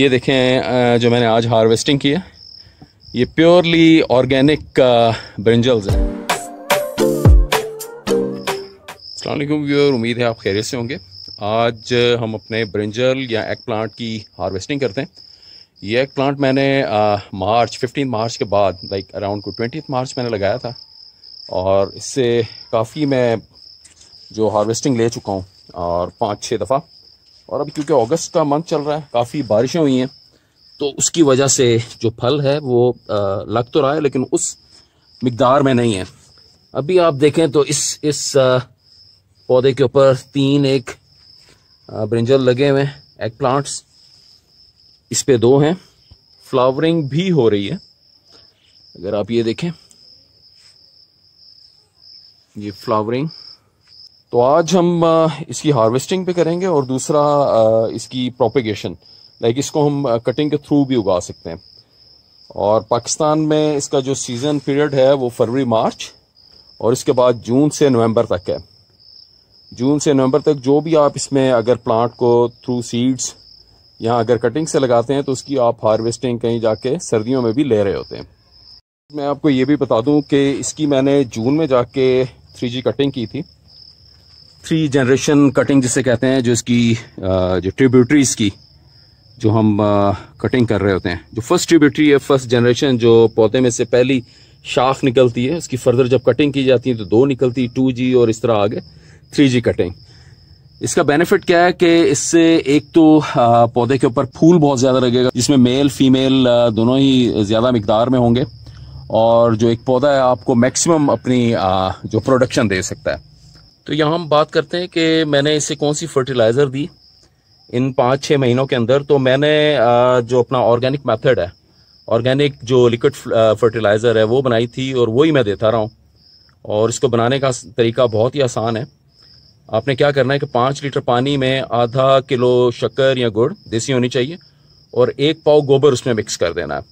ये देखें जो मैंने आज हार्वेस्टिंग की है ये प्योरली ऑर्गेनिक ब्रिंजल्स हैं अलैक्म व्यूअर उम्मीद है आप खैरियत से होंगे आज हम अपने ब्रिंजल या एग प्लांट की हार्वेस्टिंग करते हैं ये एग प्लांट मैंने आ, मार्च फिफ्टीन मार्च के बाद लाइक अराउंड को ट्वेंटी मार्च मैंने लगाया था और इससे काफ़ी मैं जो हार्वेस्टिंग ले चुका हूँ और पाँच छः दफ़ा और अब क्योंकि अगस्त का मंथ चल रहा है काफ़ी बारिशें हुई हैं तो उसकी वजह से जो फल है वो लग तो रहा है लेकिन उस मकदार में नहीं है अभी आप देखें तो इस इस पौधे के ऊपर तीन एक ब्रिंजल लगे हुए हैं एग प्लांट्स इस पे दो हैं फ्लावरिंग भी हो रही है अगर आप ये देखें ये फ्लावरिंग तो आज हम इसकी हार्वेस्टिंग पे करेंगे और दूसरा इसकी प्रोपेगेशन लाइक इसको हम कटिंग के थ्रू भी उगा सकते हैं और पाकिस्तान में इसका जो सीज़न पीरियड है वो फरवरी मार्च और इसके बाद जून से नवंबर तक है जून से नवंबर तक जो भी आप इसमें अगर प्लांट को थ्रू सीड्स या अगर कटिंग से लगाते हैं तो उसकी आप हार्वेस्टिंग कहीं जाके सर्दियों में भी ले रहे होते हैं मैं आपको ये भी बता दूँ कि इसकी मैंने जून में जाके थ्री कटिंग की थी थ्री जनरेशन कटिंग जिसे कहते हैं जो इसकी जो ट्रिब्यूटरीज की जो हम कटिंग कर रहे होते हैं जो फर्स्ट ट्रिब्यूटरी है फर्स्ट जनरेशन जो पौधे में से पहली शाख निकलती है उसकी फर्दर जब कटिंग की जाती है तो दो निकलती है टू जी और इस तरह आगे थ्री जी कटिंग इसका बेनिफिट क्या है कि इससे एक तो पौधे के ऊपर फूल बहुत ज़्यादा लगेगा जिसमें मेल फीमेल दोनों ही ज़्यादा मकदार में होंगे और जो एक पौधा है आपको मैक्सिमम अपनी जो प्रोडक्शन दे सकता है तो यहाँ हम बात करते हैं कि मैंने इसे कौन सी फर्टिलाइज़र दी इन पाँच छः महीनों के अंदर तो मैंने जो अपना ऑर्गेनिक मेथड है ऑर्गेनिक जो लिक्विड फर्टिलाइज़र है वो बनाई थी और वही मैं देता रहा हूँ और इसको बनाने का तरीका बहुत ही आसान है आपने क्या करना है कि पाँच लीटर पानी में आधा किलो शक्कर या गुड़ देसी होनी चाहिए और एक पाव गोबर उसमें मिक्स कर देना है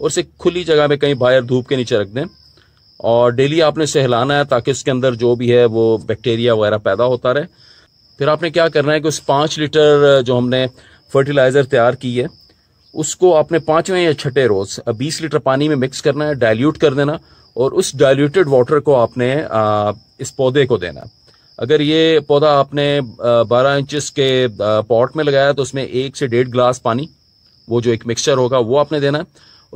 और इसे खुली जगह में कहीं बाहर धूप के नीचे रख दें और डेली आपने सहलाना है ताकि उसके अंदर जो भी है वो बैक्टीरिया वगैरह पैदा होता रहे फिर आपने क्या करना है कि उस पाँच लीटर जो हमने फर्टिलाइज़र तैयार की है उसको आपने पाँचवें या छठे रोज बीस लीटर पानी में मिक्स करना है डायल्यूट कर देना और उस डायल्यूटेड वाटर को आपने इस पौधे को देना अगर ये पौधा आपने बारह इंचज के पॉट में लगाया तो उसमें एक से डेढ़ ग्लास पानी वो जो एक मिक्सचर होगा वो आपने देना है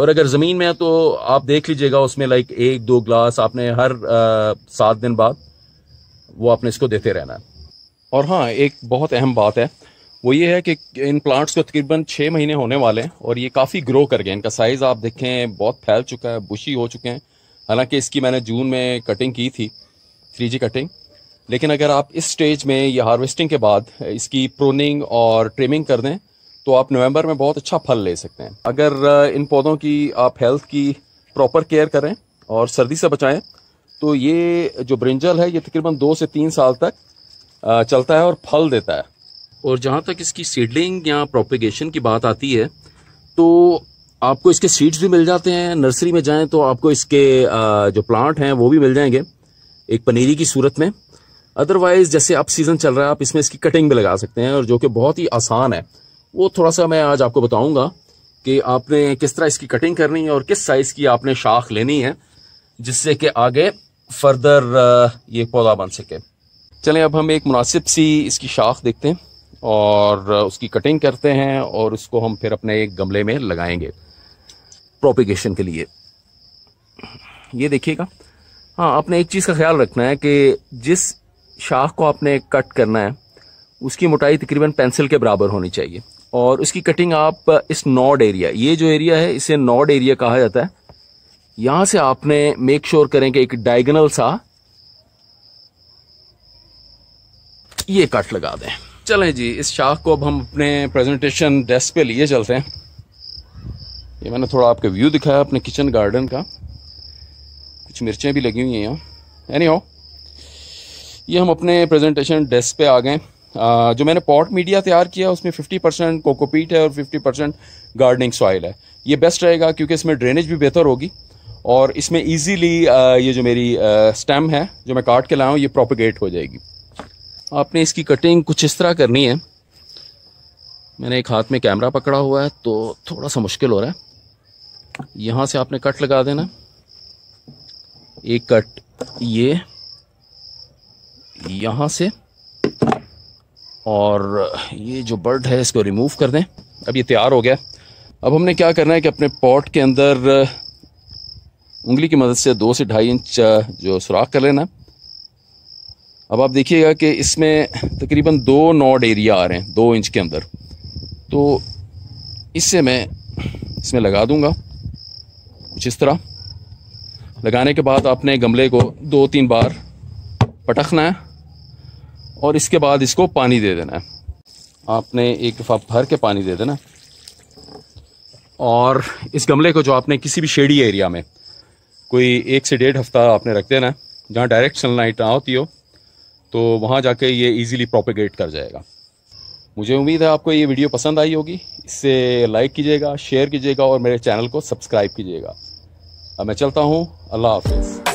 और अगर ज़मीन में है तो आप देख लीजिएगा उसमें लाइक एक दो ग्लास आपने हर सात दिन बाद वो आपने इसको देते रहना है और हाँ एक बहुत अहम बात है वो ये है कि इन प्लांट्स को तकरीबन छः महीने होने वाले हैं और ये काफ़ी ग्रो कर गए इनका साइज़ आप देखें बहुत फैल चुका है बुशी हो चुके हैं हालांकि इसकी मैंने जून में कटिंग की थी थ्री जी कटिंग लेकिन अगर आप इस स्टेज में या हार्वेस्टिंग के बाद इसकी प्रोनिंग और ट्रिमिंग कर दें तो आप नवंबर में बहुत अच्छा फल ले सकते हैं अगर इन पौधों की आप हेल्थ की प्रॉपर केयर करें और सर्दी से बचाएं तो ये जो ब्रिंजल है ये तकरीबन दो से तीन साल तक चलता है और फल देता है और जहाँ तक इसकी सीडलिंग या प्रोपिगेशन की बात आती है तो आपको इसके सीड्स भी मिल जाते हैं नर्सरी में जाएं तो आपको इसके जो प्लांट हैं वो भी मिल जाएंगे एक पनीरी की सूरत में अदरवाइज जैसे अब सीजन चल रहा है आप इसमें इसकी कटिंग भी लगा सकते हैं और जो कि बहुत ही आसान है वो थोड़ा सा मैं आज आपको बताऊंगा कि आपने किस तरह इसकी कटिंग करनी है और किस साइज़ की आपने शाख लेनी है जिससे कि आगे फर्दर ये पौधा बन सके चलें अब हम एक मुनासिब सी इसकी शाख देखते हैं और उसकी कटिंग करते हैं और उसको हम फिर अपने एक गमले में लगाएंगे प्रोपिगेशन के लिए ये देखिएगा हाँ आपने एक चीज़ का ख्याल रखना है कि जिस शाख को आपने कट करना है उसकी मोटाई तकरीबन पेंसिल के बराबर होनी चाहिए और उसकी कटिंग आप uh, इस नॉड एरिया ये जो एरिया है इसे नॉड एरिया कहा जाता है यहां से आपने मेक श्योर sure करें कि एक डायगनल सा ये कट लगा दें चलें जी इस शाख को अब हम अपने प्रेजेंटेशन डेस्क पे लिए चलते हैं ये मैंने थोड़ा आपका व्यू दिखाया अपने किचन गार्डन का कुछ मिर्चें भी लगी हुई हैं यहाँ एनी हो ये हम अपने प्रेजेंटेशन डेस्क पे आ गए जो मैंने पॉट मीडिया तैयार किया उसमें 50 परसेंट कोकोपीट है और 50 परसेंट गार्डनिंग सॉइल है ये बेस्ट रहेगा क्योंकि इसमें ड्रेनेज भी बेहतर होगी और इसमें ईजीली ये जो मेरी स्टेम है जो मैं काट के लाया हूँ ये प्रोपिगेट हो जाएगी आपने इसकी कटिंग कुछ इस तरह करनी है मैंने एक हाथ में कैमरा पकड़ा हुआ है तो थोड़ा सा मुश्किल हो रहा है यहाँ से आपने कट लगा देना एक कट ये यहाँ से और ये जो बर्ड है इसको रिमूव कर दें अब ये तैयार हो गया अब हमने क्या करना है कि अपने पॉट के अंदर उंगली की मदद से दो से ढाई इंच जो सुराख कर लेना अब आप देखिएगा कि इसमें तकरीबन दो नॉड एरिया आ रहे हैं दो इंच के अंदर तो इससे मैं इसमें लगा दूंगा कुछ इस तरह लगाने के बाद आपने गमले को दो तीन बार पटखना है और इसके बाद इसको पानी दे देना है आपने एक दफ़ा भर के पानी दे देना और इस गमले को जो आपने किसी भी शेडी एरिया में कोई एक से डेढ़ हफ्ता आपने रख देना जहाँ डायरेक्ट सनलाइट ना होती हो तो वहाँ जाके ये इजीली प्रोपेगेट कर जाएगा मुझे उम्मीद है आपको ये वीडियो पसंद आई होगी इससे लाइक कीजिएगा शेयर कीजिएगा और मेरे चैनल को सब्सक्राइब कीजिएगा अब मैं चलता हूँ अल्लाह हाफिज़